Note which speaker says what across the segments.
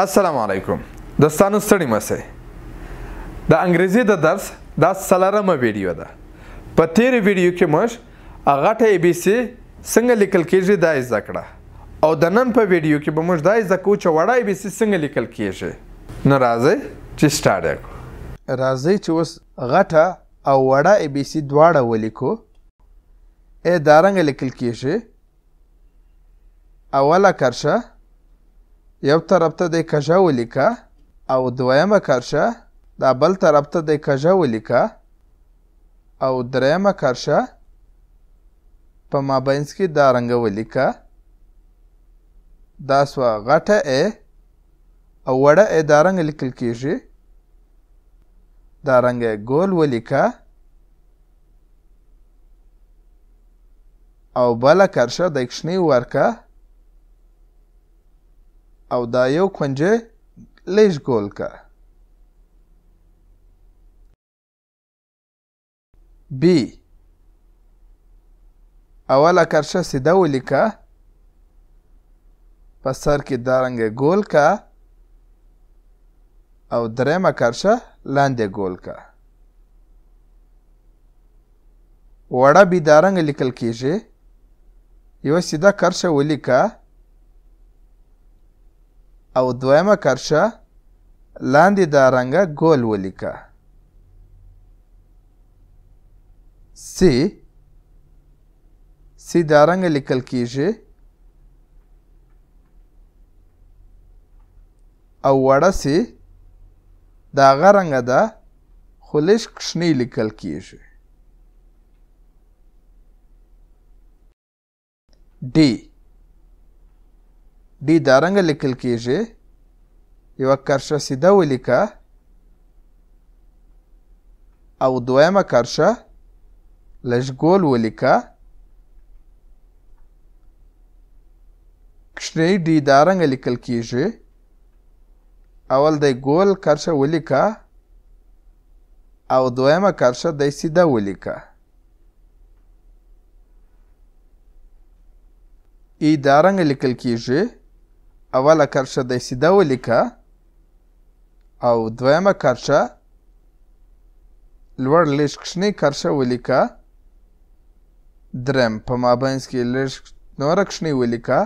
Speaker 1: السلام علیکم دوستانو ستړي مسئ د انګریزي د درس دا سلارمه ویډیو ده په تیر ویډیو کې موږ غټه ای بی سی څنګه لیکل کیږي دا زده کړه او د نن په ویډیو کې به موږ دا زده کوو چې وړه ای بی سی څنګه لیکل کیږي نو راځئ چې سټارټ وکړو راځئ چې اوس غټه او وړه ای بی سی دواړه ولیکو ا دارنګ لیکل کیږي اوله کرشه یو طرف ته د کژه ولیکه او دویمه کرشه دا بل طرف ته د کژه ولیکه او دریمه کرشه په مابینس کې دا رنګه ولیکه دا سوه غټه ا او وړه ا دا رنګ لیکل کیږي دا رنګه ګول ولیکه او بله کرشه د کښنۍ ورکه او دا یو کونجې لیږ ګول که بی اوله کرشه سیده ولیکه په سر کې دارنګه ګول که او درېمه کرشه لاندې ګول که وړه بي دارنګه لیکل کیږي یوه سیده کرشه ولیکه او دویمه کرښه لاندې دا رنګه ګول ولیکه سی سی دا رنګه لیکل کیږي او وړه سی دا هغه رنګه ده خو لږ کوچنۍ لیکل کیږي ډی ډي دا رنګ لیکل کیږي یو کرشه سیده ولیکه او دویمه کرشه لشګول ولیکه کشنی ډي دا رنګ لیکل کیږي اول د ګول کرشه ولیکه او دویمه کرشه د سیده ولیکه ای دا رنګ لیکل کیږي اوله کرښه د سیده ولیکه او دویمه کرښه لوړ لږ کوچنۍ کرښه ولیکه درم په مابینځ کې لږ نوره کوچنۍ ولیکه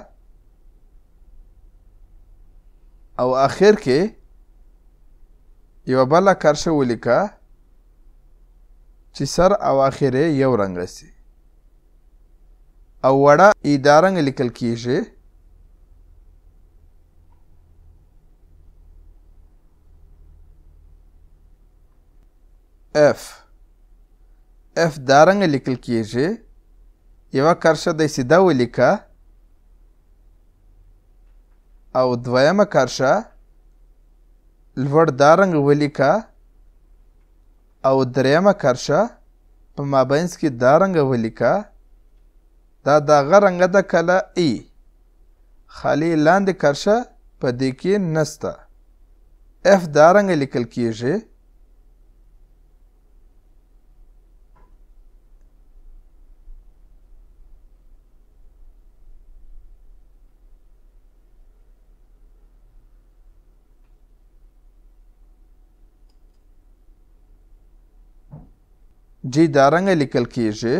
Speaker 1: او اخر کې یوه بله کرښه ولیکه چې سر او اخر یو رنګ رسي او وړه ای دا رنګ لیکل کیږي F F دارنګ لیکل کیږي یو کرښه د سیده ولیکه او دویمه کرښه لوړ دارنګ ولیکه او دریمه کرښه په مابینس کې دارنګ ولیکه دا دغه رنګه د کله ای خالی لاندې کرښه په دې کې نسته اف دارنګ لیکل کیږي جی دارنګه لیکل کیږي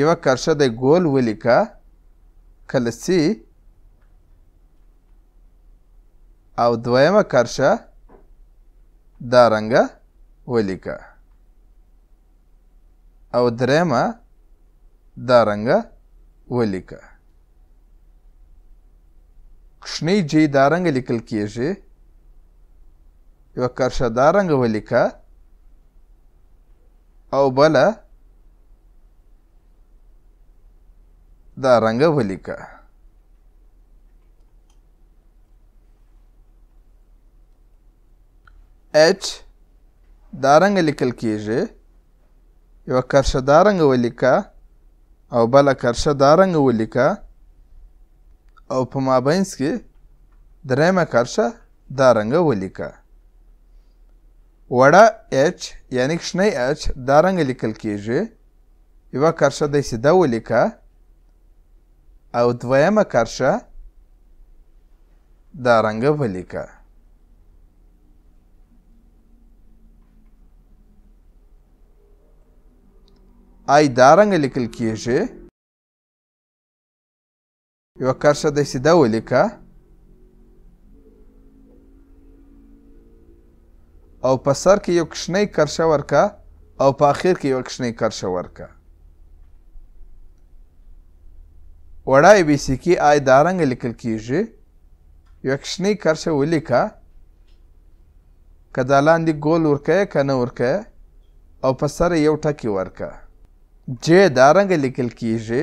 Speaker 1: یوه کرښه د ګول ولیکه کله سی او دویمه کرښه دارنګه ولیکه او درېمه دارنګه ولیکه کوچنی جی دارنګه لیکل کیږي یوه کرښه دارنګه ولیکه او بله دا رنګه ولیکه اچ دا رنګه لیکل کیږي یوه کرشه دا رنګه ولیکه او بله کرشه دا رنګه ولیکه او په مابینځ کې درېیمه کرشه دا رنګه ولیکه وړه اچ یعنی کشنی اچ دا رنګ لیکل کیږي یوه کرشه دی سیده ولیکه او دویمه کرشه دا رنګه ولیکه آی دا رنګ لیکل کیږي یوه کرشه دی سیده ولیکه او په سر کې یو کشنی کرشه ورکا او په اخر کې یو کشنی کرشه ورکا وړای بي سي کې آی دارنګ لیکل کیږي یو کشنی کرشه ولیکا کدا لاندې ګول ورکه کنه ورکه او په سر یو ټکی ورکا ج دارنګ لیکل کیږي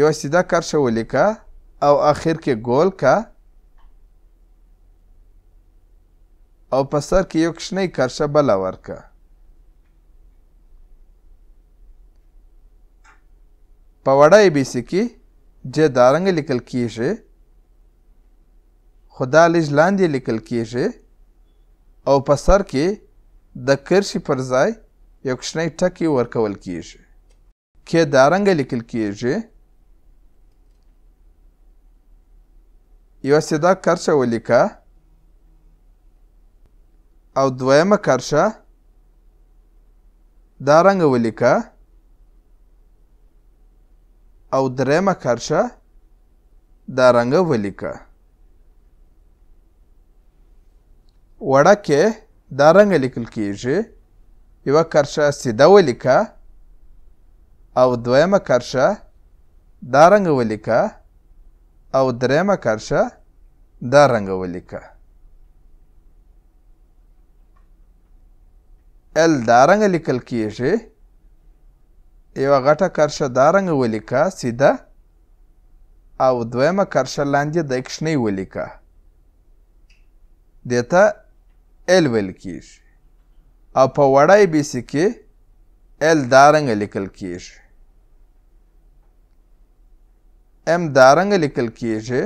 Speaker 1: یو سیده کرشه ولیکا او اخر کې ګول کا او په سر کې یو کشنی کرشه بله ورکه په وړه بیسي کې ج دارنګ لیکل کیږي خدا لږ لاندې لیکل کیږي او په سر کې د کرشي پر ځای یو کشنی ټکی ورکول کیږي کې دارنګ لیکل کیږي یو ساده کرشه ولیکه او دویمه کرښه دا رنګه ولیکه او دریمه کرښه دا رنګه ولیکه وړه کې دا رنګه لیکل کیږي یوه کرښه سیده ولیکه او دویمه کرښه دا رنګه ولیکه او دریمه کرښه دا رنګه ولیکه ال دارنګه لیکل کیږي یوه غټه کرښه دارنګه ولیکه سیده او دویمه کرښه لاندې د اکشنۍ ولیکه دې ته ال ویل کیږي او په وړه بیسي کې ال دارنګه لیکل کیږي ام دارنګه لیکل کیږي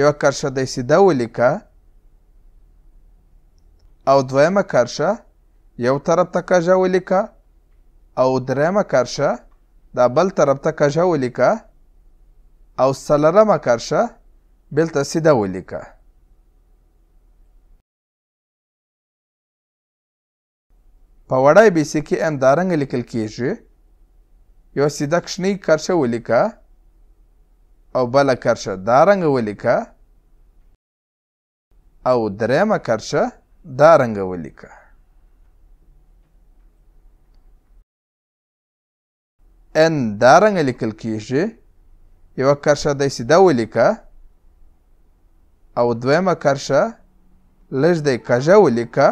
Speaker 1: یوه کرښه د سیده ولیکه او دویمه کرښه یو طرف ته کږه ولیکه او دریمه کرښه دا بل طرف ته کږه ولیکه او څلرمه کرښه بیلته سیده ولیکه په وړی بیسي کې همدارنګه لیکل کیږي یو سیده کوچنۍ کرښه ولیکه او بله کرښه دارنګه ولیکه او دریمه کرښه دا رنګ ولیکه ان دا رنګ لیکل کیږي یو کرښه د سیده ولیکه او دویمه کرښه لږ دی کږه ولیکه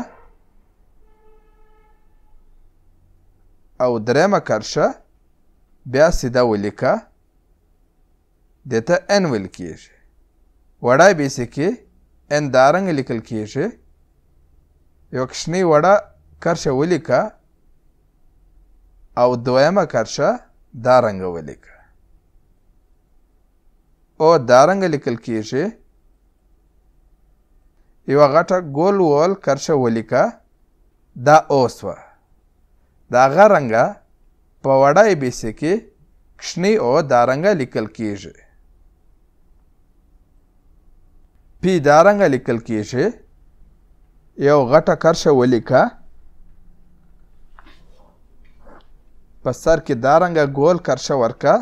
Speaker 1: او درېمه کرښه بیا سیده ولیکه دې ته ان ویل کیږي وړای بیسې کې ان دا رنګ لیکل کیږي یو کوچنۍ وړه کرښه ولیکه او دویمه کرښه دا رنګه ولیکه او دا رنګه لیکل کیږي یوه غټه ګول ول کرښه ولیکه دا اوس وه د هغه رنګه په وړه بیسې کې کوچنۍ او دا رنګه لیکل کیږي پی دا رنګه لیکل کیږي یو غټه کرشه ولیکه په سر کې دارنګه ګول کرشه ورکه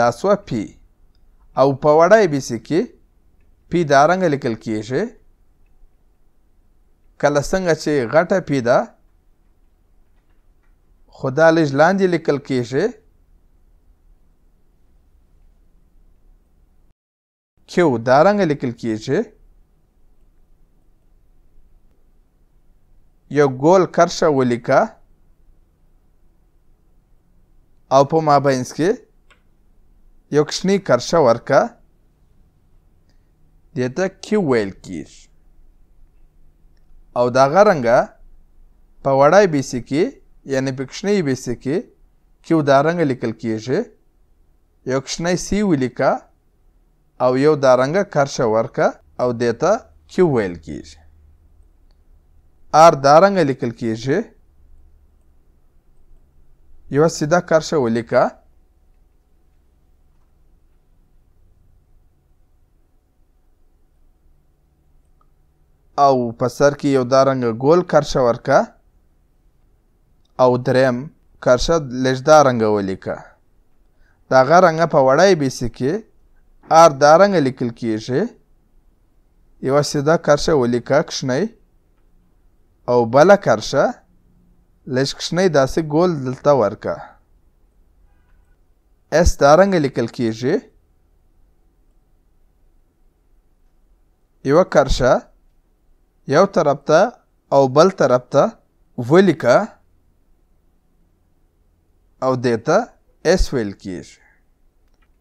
Speaker 1: دا سوه پی او په وړه بیسي کې پی دارنګه لیکل کیږي کله څنګه چې غټه پی ده خو دا لږ لاندې لیکل کیږي کیو دارنګه لیکل کیږي یو ګول کرښه ولیکه او په مابینځ کې یو کوچنۍ کرښه ورکه دې ته کیو ویل کیږي او د هغه رنګه په وړای بیسي کې یعنې په کوچنۍ بیسي کې کیو دا رنګه لیکل کیږي یو کوچنی سی ولیکه او یو دا رنګه کرښه ورکه او دې ته کیو ویل کیږي آر دارنګه لیکل کیږي یو سیده کرښه ولیکه او په سر کې یو دارنګه ګول کرښه ورکه او دریم کرښه لږدا رنګه ولیکه د هغه رنګه په وړی بیسي کې آر دارنګه لیکل کیږي یوه سیده کرښه ولیکه کښنئ او بله کرشه لږ کوچنی داسې ګول دلته ورکه اس دا رنګه لیکل کیږي یوه کرشه یو طرف ته او بل طرف ته ولیکه او دې ته اس ویل کیږي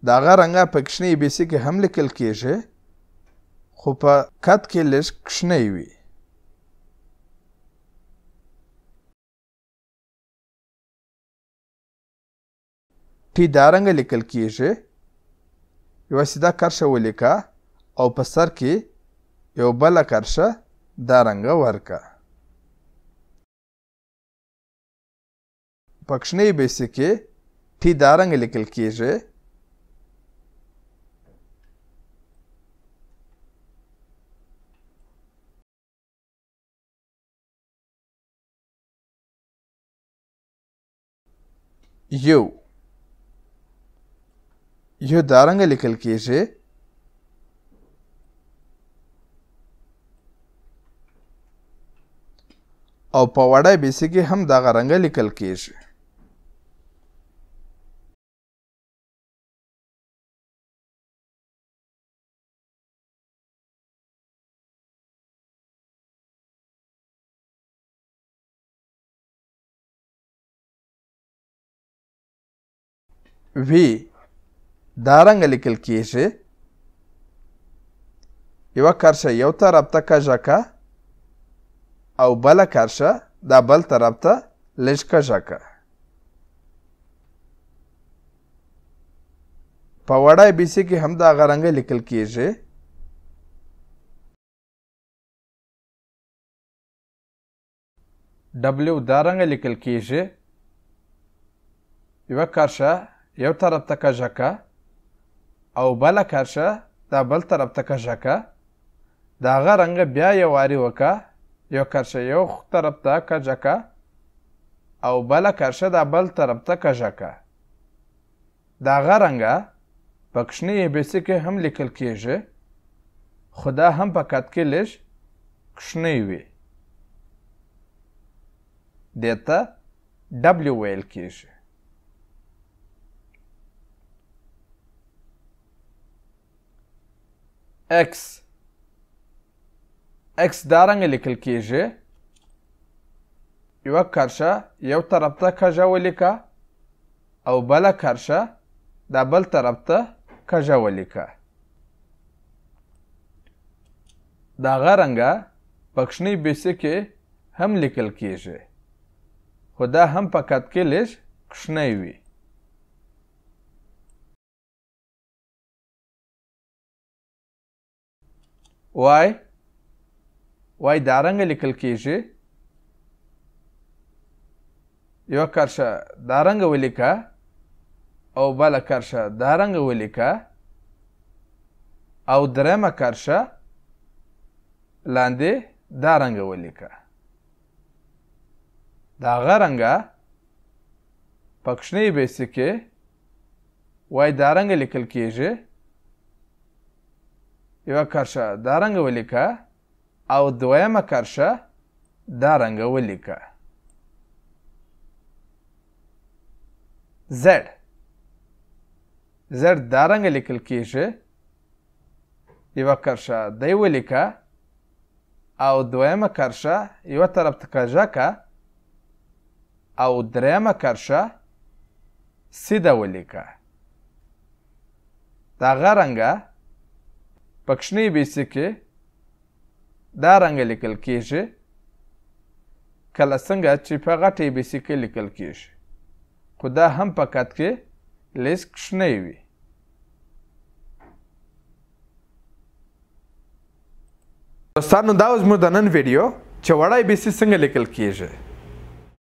Speaker 1: د هغه رنګه په کوچنۍ بیسي کې هم لیکل کیږي خو په کت کې لږ کوچنی وي ټي دا رنګه لیکل کیږي یو سیده کرښه ولیکه او په سر کې یو بله کرښه دا رنګه ورکه په کوچنۍ بیسې کې ټي دا رنګه لیکل کیږي یو یو دارنګ لیکل کیږي او په وړه بیسي کې هم دغه رنګ لیکل کیږي وی دارنګ لیکل کیږي یو کرشه یو طرف ته کژکه او بله کرشه دا بل طرف ته لږ کژکه په وړه بیسي کې هم دا غرنګ لیکل کیږي W دارنګ لیکل کیږي یو کرشه یو طرف ته کژکه او بله کاشه دا بل طرف ته کشه که د هغه رنګه بیا یې واري وکه یو کرشه یو طرف ته کجه که او بله کرشه دا بل طرف ته کجه که د هغه رنګه په کوچنۍ بیسي کې هم لیکل کیږي خو دا هم په کات کې لږ کوچنۍ وي دې ته ډبلیو ویل کیږي x x دارنګ لیکل کیږي یو کرشه یو طرف ته کژه ولیکه او بله کرشه دا بل طرف ته کژه ولیکه دغه رنګه په کوچنۍ بیسې کې هم لیکل کیږي خو دا هم په قد کې لږ کوچنی وي وای وای دارنګه لیکل کیږي یو کرشه دارنګه ولیکه او بله کرشه دارنګه ولیکه او درېمه کرشه لاندې دارنګه ولیکه د هغه رنګه په کوچنۍ بیسې کې وای دارنګه لیکل کیږي یوه کرښه دارنګه ولیکه او دویمه کرښه دارنګه ولیکه زد زد دارنګه لیکل کیږي یوه کرښه دی ولیکه او دویمه کرښه یوه طرف ته کږه که او دریمه کرښه سیده ولیکه دغه رنګه پښنی بیسې کې دا رنګ لیکل کیږي کله څنګه چې په غټې بیسې کې لیکل کیږي خو دا هم په کټ کې لیس کښنی وي دوستانو دا اوس موږ د نن ویډیو چې وړای بیسې څنګه لیکل کیږي